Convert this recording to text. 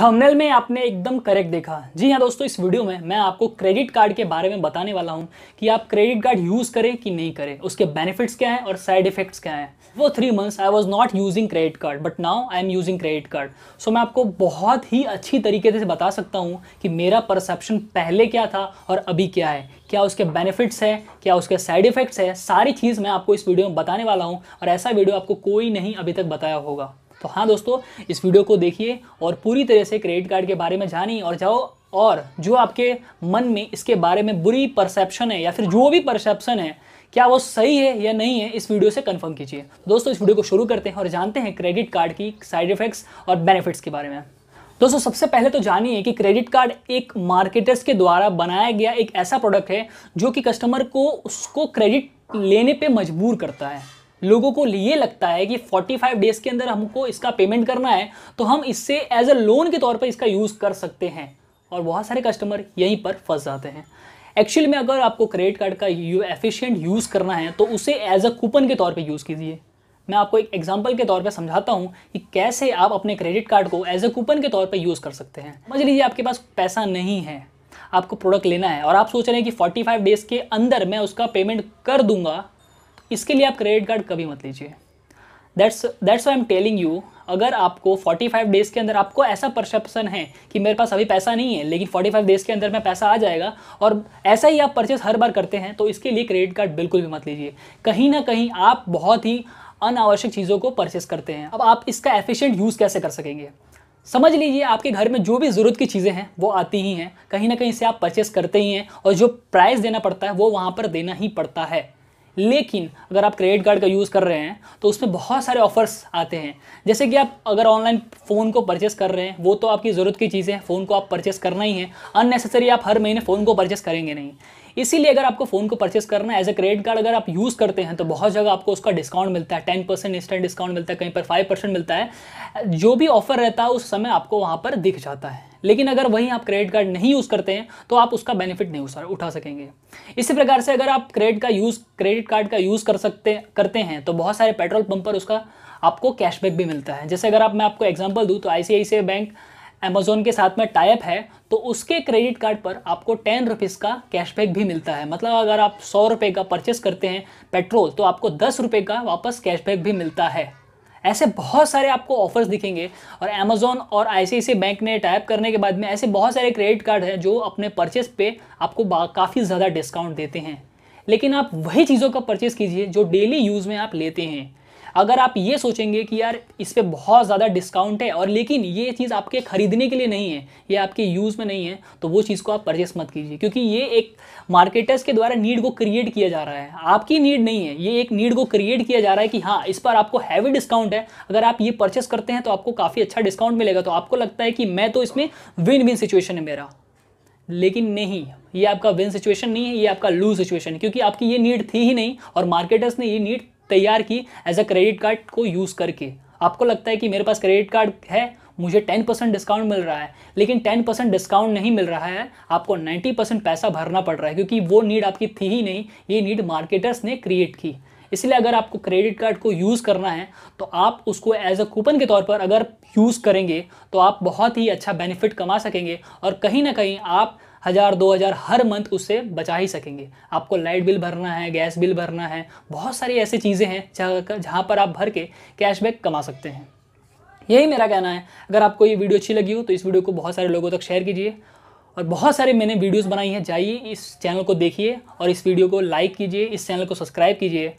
thumbnail में आपने एकदम करेक्ट देखा जी हाँ दोस्तों इस वीडियो में मैं आपको क्रेडिट कार्ड के बारे में बताने वाला हूँ कि आप क्रेडिट कार्ड यूज़ करें कि नहीं करें उसके बेनिफिट्स क्या हैं और साइड इफेक्ट्स क्या हैं वो three months I was not using credit card but now I am using credit card so मैं आपको बहुत ही अच्छी तरीके से बता सकता हूँ कि मेरा परसेप्शन पहले क्या था और अभी क्या है क्या उसके बेनिफिट्स है क्या उसके साइड इफेक्ट्स है सारी चीज़ मैं आपको इस वीडियो में बताने वाला हूँ और ऐसा वीडियो आपको कोई नहीं अभी तक बताया होगा तो हाँ दोस्तों इस वीडियो को देखिए और पूरी तरह से क्रेडिट कार्ड के बारे में जानिए और जाओ और जो आपके मन में इसके बारे में बुरी परसेप्शन है या फिर जो भी परसेप्शन है क्या वो सही है या नहीं है इस वीडियो से कंफर्म कीजिए दोस्तों इस वीडियो को शुरू करते हैं और जानते हैं क्रेडिट कार्ड की साइड इफेक्ट्स और बेनिफिट्स के बारे में दोस्तों सबसे पहले तो जानिए कि क्रेडिट कार्ड एक मार्केटर्स के द्वारा बनाया गया एक ऐसा प्रोडक्ट है जो कि कस्टमर को उसको क्रेडिट लेने पे मजबूर करता है लोगों को ये लगता है कि 45 डेज के अंदर हमको इसका पेमेंट करना है तो हम इससे एज अ लोन के तौर पर इसका यूज़ कर सकते हैं और बहुत सारे कस्टमर यहीं पर फंस जाते हैं एक्चुअल में अगर आपको क्रेडिट कार्ड का यू एफिशियंट यूज़ करना है तो उसे एज अ कूपन के तौर पर यूज़ कीजिए मैं आपको एक एग्ज़ाम्पल के तौर पर समझाता हूँ कि कैसे आप अपने क्रेडिट कार्ड को एज अ कूपन के तौर पर यूज़ कर सकते हैं समझ लीजिए आपके पास पैसा नहीं है आपको प्रोडक्ट लेना है और आप सोच रहे हैं कि 45 डेज़ के अंदर मैं उसका पेमेंट कर दूंगा इसके लिए आप क्रेडिट कार्ड कभी मत लीजिए that's that's I am telling you अगर आपको 45 डेज़ के अंदर आपको ऐसा परसेप्शन है कि मेरे पास अभी पैसा नहीं है लेकिन 45 डेज़ के अंदर मैं पैसा आ जाएगा और ऐसा ही आप परचेस हर बार करते हैं तो इसके लिए क्रेडिट कार्ड बिल्कुल भी मत लीजिए कहीं ना कहीं आप बहुत ही अनावश्यक चीज़ों को परचेस करते हैं अब आप इसका एफिशिएंट यूज़ कैसे कर सकेंगे समझ लीजिए आपके घर में जो भी ज़रूरत की चीज़ें हैं वो आती ही हैं कहीं ना कहीं से आप परचेस करते ही हैं और जो प्राइस देना पड़ता है वो वहाँ पर देना ही पड़ता है लेकिन अगर आप क्रेडिट कार्ड का यूज़ कर रहे हैं तो उसमें बहुत सारे ऑफर्स आते हैं जैसे कि आप अगर ऑनलाइन फ़ोन को परचेस कर रहे हैं वो तो आपकी ज़रूरत की चीज़ है फ़ोन को आप परचेस करना ही है अननेसेसरी आप हर महीने फ़ोन को परचेस करेंगे नहीं इसीलिए अगर आपको फ़ोन को परचेस करना है एज ए क्रेडिट कार्ड अगर आप यूज़ करते हैं तो बहुत जगह आपको उसका डिस्काउंट मिलता है टेन परसेंट इंस्टेंट डिस्काउंट मिलता है कहीं पर फाइव परसेंट मिलता है जो भी ऑफर रहता है उस समय आपको वहाँ पर दिख जाता है लेकिन अगर वहीं आप क्रेडिट कार्ड नहीं यूज़ करते हैं तो आप उसका बेनिफिट नहीं उठा सकेंगे इसी प्रकार से अगर आप क्रेडिट का यूज़ क्रेडिट कार्ड का यूज़ कर सकते करते हैं तो बहुत सारे पेट्रोल पंप पर उसका आपको कैशबैक भी मिलता है जैसे अगर आप मैं आपको एग्जाम्पल दूँ तो आई बैंक अमेजोन के साथ में टाइप है तो उसके क्रेडिट कार्ड पर आपको टेन रुपीज़ का कैशबैक भी मिलता है मतलब अगर आप सौ रुपये का परचेस करते हैं पेट्रोल तो आपको दस रुपये का वापस कैशबैक भी मिलता है ऐसे बहुत सारे आपको ऑफर्स दिखेंगे और अमेजोन और आई बैंक ने टाइप करने के बाद में ऐसे बहुत सारे क्रेडिट कार्ड हैं जो अपने परचेस पे आपको काफ़ी ज़्यादा डिस्काउंट देते हैं लेकिन आप वही चीज़ों का परचेस कीजिए जो डेली यूज़ में आप लेते हैं अगर आप ये सोचेंगे कि यार इस पर बहुत ज़्यादा डिस्काउंट है और लेकिन ये चीज़ आपके ख़रीदने के लिए नहीं है ये आपके यूज़ में नहीं है तो वो चीज़ को आप परचेस मत कीजिए क्योंकि ये एक मार्केटर्स के द्वारा नीड को क्रिएट किया जा रहा है आपकी नीड नहीं है ये एक नीड को क्रिएट किया जा रहा है कि हाँ इस पर आपको हैवी डिस्काउंट है अगर आप ये परचेस करते हैं तो आपको काफ़ी अच्छा डिस्काउंट मिलेगा तो आपको लगता है कि मैं तो इसमें विन विन सिचुएशन है मेरा लेकिन नहीं ये आपका विन सिचुएशन नहीं है ये आपका लूज सिचुएशन है क्योंकि आपकी ये नीड थी ही नहीं और मार्केटर्स ने ये नीड तैयार की एज अ क्रेडिट कार्ड को यूज़ करके आपको लगता है कि मेरे पास क्रेडिट कार्ड है मुझे टेन परसेंट डिस्काउंट मिल रहा है लेकिन टेन परसेंट डिस्काउंट नहीं मिल रहा है आपको नाइन्टी परसेंट पैसा भरना पड़ रहा है क्योंकि वो नीड आपकी थी ही नहीं ये नीड मार्केटर्स ने क्रिएट की इसलिए अगर आपको क्रेडिट कार्ड को यूज़ करना है तो आप उसको एज अ कूपन के तौर पर अगर यूज़ करेंगे तो आप बहुत ही अच्छा बेनिफिट कमा सकेंगे और कहीं ना कहीं आप हज़ार दो हज़ार हर मंथ उससे बचा ही सकेंगे आपको लाइट बिल भरना है गैस बिल भरना है बहुत सारी ऐसी चीज़ें हैं जहाँ पर आप भर के कैशबैक कमा सकते हैं यही मेरा कहना है अगर आपको ये वीडियो अच्छी लगी हो तो इस वीडियो को बहुत सारे लोगों तक शेयर कीजिए और बहुत सारे मैंने वीडियोस बनाई हैं जाइए इस चैनल को देखिए और इस वीडियो को लाइक कीजिए इस चैनल को सब्सक्राइब कीजिए